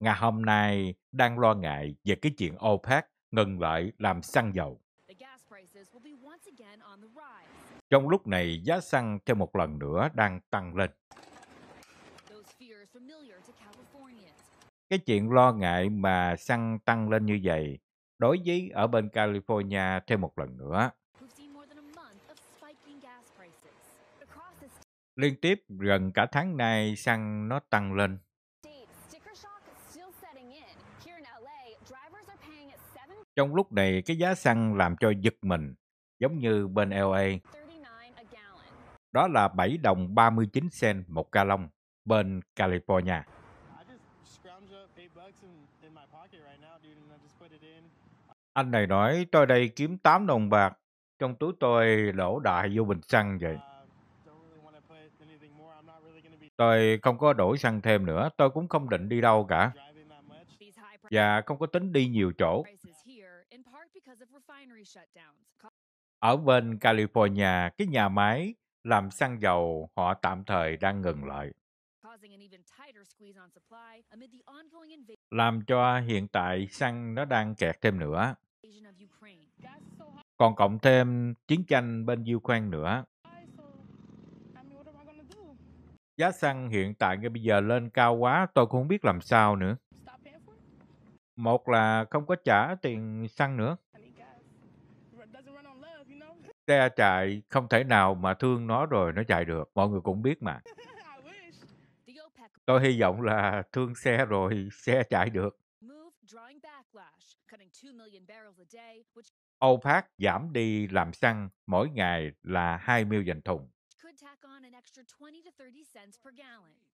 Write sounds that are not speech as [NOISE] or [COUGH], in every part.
ngày hôm nay đang lo ngại về cái chuyện OPEC ngừng lại làm xăng dầu. Trong lúc này, giá xăng thêm một lần nữa đang tăng lên. Cái chuyện lo ngại mà xăng tăng lên như vậy, đối với ở bên California thêm một lần nữa, Liên tiếp gần cả tháng nay xăng nó tăng lên. Trong lúc này cái giá xăng làm cho giật mình, giống như bên LA. Đó là 7 đồng 39 sen một ca lông bên California. Anh này nói tôi đây kiếm 8 đồng bạc, trong túi tôi đổ đại vô bình xăng vậy. À, Tôi không có đổi xăng thêm nữa, tôi cũng không định đi đâu cả. Và không có tính đi nhiều chỗ. Ở bên California, cái nhà máy làm xăng dầu họ tạm thời đang ngừng lại. Làm cho hiện tại xăng nó đang kẹt thêm nữa. Còn cộng thêm chiến tranh bên Ukraine nữa Giá xăng hiện tại ngay bây giờ lên cao quá, tôi cũng không biết làm sao nữa. Một là không có trả tiền xăng nữa. [LAUGHS] Xe chạy không thể nào mà thương nó rồi nó chạy được, mọi người cũng biết mà. [LAUGHS] Tôi hy vọng là thương xe rồi [LAUGHS] xe chạy được. OPEC giảm đi làm xăng mỗi ngày là 2 million thùng.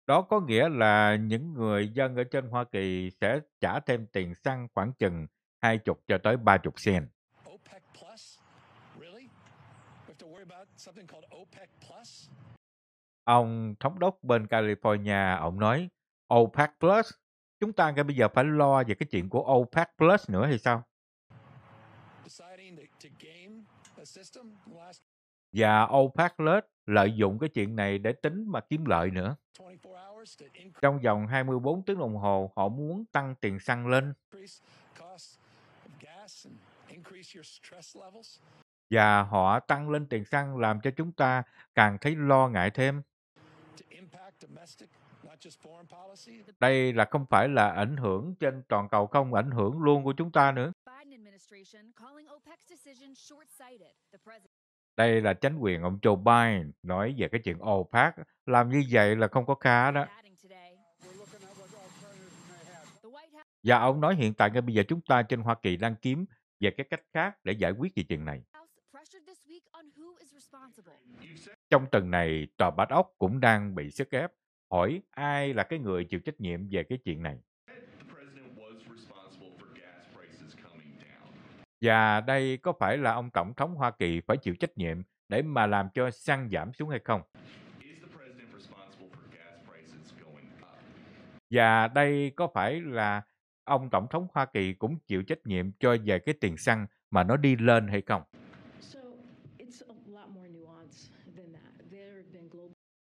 Đó có nghĩa là những người dân ở trên Hoa Kỳ sẽ trả thêm tiền xăng khoảng chừng 20 cho tới 30 sen. Ông thống đốc bên California, ông nói, OPEC Plus, chúng ta ngay bây giờ phải lo về cái chuyện của OPEC Plus nữa hay sao? Và OPEC Plus lợi dụng cái chuyện này để tính mà kiếm lợi nữa. Trong vòng 24 tiếng đồng hồ, họ muốn tăng tiền xăng lên và họ tăng lên tiền xăng làm cho chúng ta càng thấy lo ngại thêm. Đây là không phải là ảnh hưởng trên toàn cầu không, ảnh hưởng luôn của chúng ta nữa. Đây là chính quyền ông Joe Biden nói về cái chuyện OPEC. Làm như vậy là không có khá đó. Và dạ, ông nói hiện tại ngay bây giờ chúng ta trên Hoa Kỳ đang kiếm về cái cách khác để giải quyết về chuyện này. Trong tuần này, tòa bát ốc cũng đang bị sức ép hỏi ai là cái người chịu trách nhiệm về cái chuyện này. Và đây có phải là ông Tổng thống Hoa Kỳ phải chịu trách nhiệm để mà làm cho xăng giảm xuống hay không? Và đây có phải là ông Tổng thống Hoa Kỳ cũng chịu trách nhiệm cho về cái tiền xăng mà nó đi lên hay không?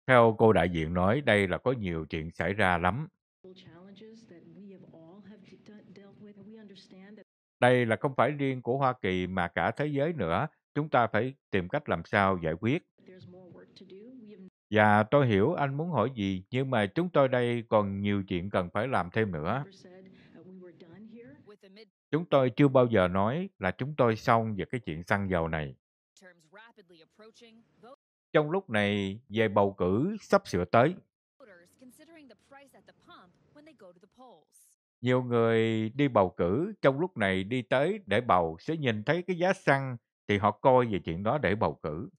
Theo cô đại diện nói, đây là có nhiều chuyện xảy ra lắm. Đây là không phải riêng của Hoa Kỳ mà cả thế giới nữa. Chúng ta phải tìm cách làm sao giải quyết. Và tôi hiểu anh muốn hỏi gì, nhưng mà chúng tôi đây còn nhiều chuyện cần phải làm thêm nữa. Chúng tôi chưa bao giờ nói là chúng tôi xong về cái chuyện xăng dầu này. Trong lúc này, về bầu cử sắp sửa tới. Nhiều người đi bầu cử trong lúc này đi tới để bầu sẽ nhìn thấy cái giá xăng thì họ coi về chuyện đó để bầu cử.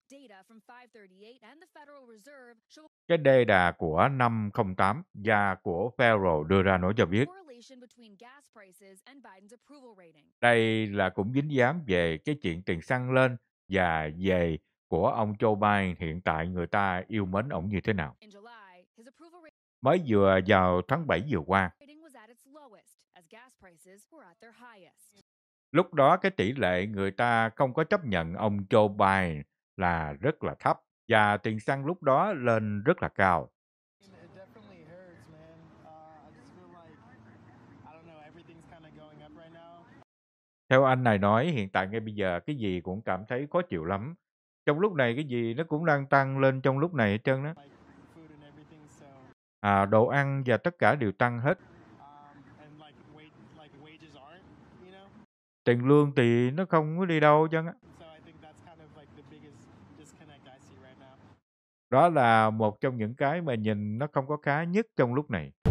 Cái đề đà của 508 và của Federal đưa ra nói cho biết đây là cũng dính dám về cái chuyện tiền xăng lên và về của ông Joe Biden hiện tại người ta yêu mến ông như thế nào. Mới vừa vào tháng 7 vừa qua, Lúc đó cái tỷ lệ người ta không có chấp nhận ông Joe Biden là rất là thấp và tiền xăng lúc đó lên rất là cao. Uh, Theo anh này nói, hiện tại ngay bây giờ cái gì cũng cảm thấy khó chịu lắm. Trong lúc này cái gì nó cũng đang tăng lên trong lúc này hết trơn đó. À, đồ ăn và tất cả đều tăng hết. tiền lương thì nó không có đi đâu chứ đó là một trong những cái mà nhìn nó không có khá nhất trong lúc này